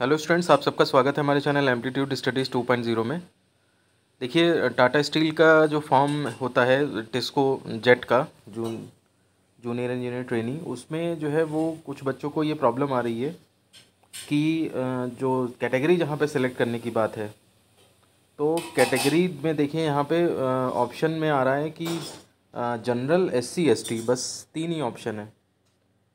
hello students आप सबका स्वागत है हमारे channel amplitude studies two point zero में देखिए टाटा स्टील का जो फॉर्म होता है टिस्को जेट का जून जूनियर इंजीनियर ट्रेनिंग उसमें जो है वो कुछ बच्चों को ये प्रॉब्लम आ रही है कि जो कैटेगरी जहाँ पे सेलेक्ट करने की बात है तो कैटेगरी में देखिए यहाँ पे ऑप्शन में आ रहा है कि जनरल एस सी बस तीन ही ऑप्शन है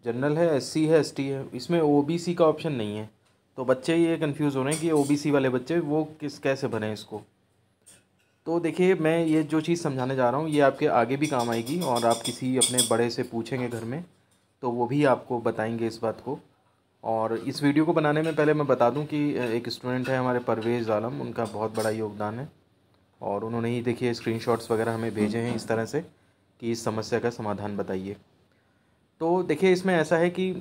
जनरल है एस है एस है इसमें ओ का ऑप्शन नहीं है तो बच्चे ये कंफ्यूज हो रहे हैं कि ओबीसी वाले बच्चे वो किस कैसे भरें इसको तो देखिए मैं ये जो चीज़ समझाने जा रहा हूँ ये आपके आगे भी काम आएगी और आप किसी अपने बड़े से पूछेंगे घर में तो वो भी आपको बताएंगे इस बात को और इस वीडियो को बनाने में पहले मैं बता दूं कि एक स्टूडेंट है हमारे परवेज़ आलम उनका बहुत बड़ा योगदान है और उन्होंने ही देखिए स्क्रीनशॉट्स वगैरह हमें भेजे हैं इस तरह से कि इस समस्या का समाधान बताइए तो देखिए इसमें ऐसा है कि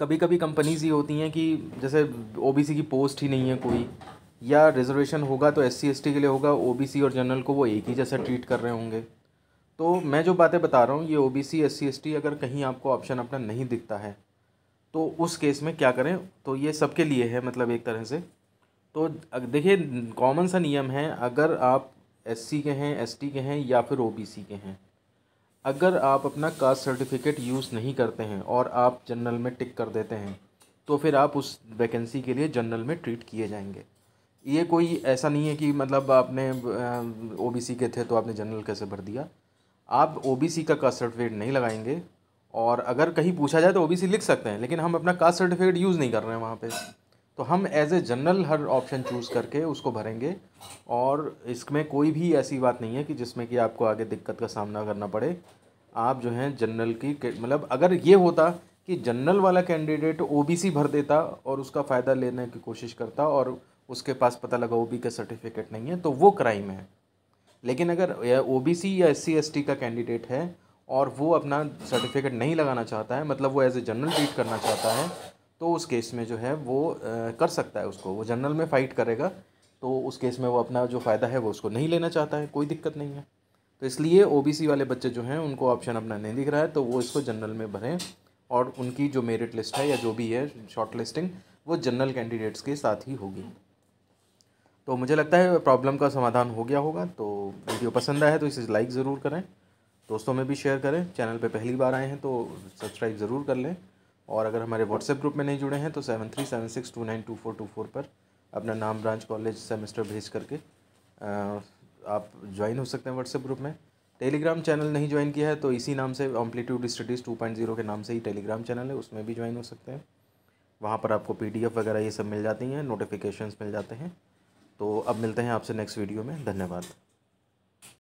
कभी कभी कंपनीज़ ये होती हैं कि जैसे ओ की पोस्ट ही नहीं है कोई या रिजर्वेशन होगा तो एस सी के लिए होगा ओ और जनरल को वो एक ही जैसा ट्रीट कर रहे होंगे तो मैं जो बातें बता रहा हूँ ये ओ बी सी एस सी अगर कहीं आपको ऑप्शन अपना नहीं दिखता है तो उस केस में क्या करें तो ये सबके लिए है मतलब एक तरह से तो देखिए कॉमन सा नियम है अगर आप एस के हैं एस के हैं या फिर ओ के हैं अगर आप अपना कास्ट सर्टिफिकेट यूज़ नहीं करते हैं और आप जनरल में टिक कर देते हैं तो फिर आप उस वैकेंसी के लिए जनरल में ट्रीट किए जाएंगे ये कोई ऐसा नहीं है कि मतलब आपने ओ बी सी के थे तो आपने जनरल कैसे भर दिया आप ओ बी सी का कास्ट सर्टिफिकेट नहीं लगाएंगे और अगर कहीं पूछा जाए तो ओ बी सी लिख सकते हैं लेकिन हम अपना कास्ट सर्टिफिकेट यूज़ नहीं कर रहे हैं वहाँ पर तो हम एज ए जनरल हर ऑप्शन चूज़ करके उसको भरेंगे और इसमें कोई भी ऐसी बात नहीं है कि जिसमें कि आपको आगे दिक्कत का सामना करना पड़े आप जो हैं जनरल की मतलब अगर ये होता कि जनरल वाला कैंडिडेट ओ भर देता और उसका फ़ायदा लेने की कोशिश करता और उसके पास पता लगा ओ बी का सर्टिफिकेट नहीं है तो वो क्राइम है लेकिन अगर ओ बी सी या एस सी एस टी का कैंडिडेट है और वो अपना सर्टिफिकेट नहीं लगाना चाहता है मतलब वो एज ए जनरल ट्रीट करना चाहता है तो उस केस में जो है वो आ, कर सकता है उसको वो जनरल में फ़ाइट करेगा तो उस केस में वो अपना जो फ़ायदा है वो उसको नहीं लेना चाहता है कोई दिक्कत नहीं है तो इसलिए ओ वाले बच्चे जो हैं उनको ऑप्शन अपना नहीं दिख रहा है तो वो इसको जनरल में भरें और उनकी जो मेरिट लिस्ट है या जो भी है शॉर्ट लिस्टिंग वो जनरल कैंडिडेट्स के साथ ही होगी तो मुझे लगता है प्रॉब्लम का समाधान हो गया होगा तो वीडियो पसंद आया तो इसे लाइक ज़रूर करें दोस्तों में भी शेयर करें चैनल पे पहली बार आए हैं तो सब्सक्राइब ज़रूर कर लें और अगर हमारे व्हाट्सएप ग्रुप में नहीं जुड़े हैं तो seven three seven six two nine two four two four पर अपना नाम ब्रांच कॉलेज सेमेस्टर भेज करके आप ज्वाइन हो सकते हैं व्हाट्सएप ग्रुप में टेलीग्राम चैनल नहीं ज्वाइन किया है तो इसी नाम से amplitude studies two point zero के नाम से ही टेलीग्राम चैनल है उसमें भी ज्वाइन हो सकते हैं वहाँ पर आपको पी वगैरह ये सब मिल जाती हैं नोटिफिकेशन मिल जाते हैं तो अब मिलते हैं आपसे नेक्स्ट वीडियो में धन्यवाद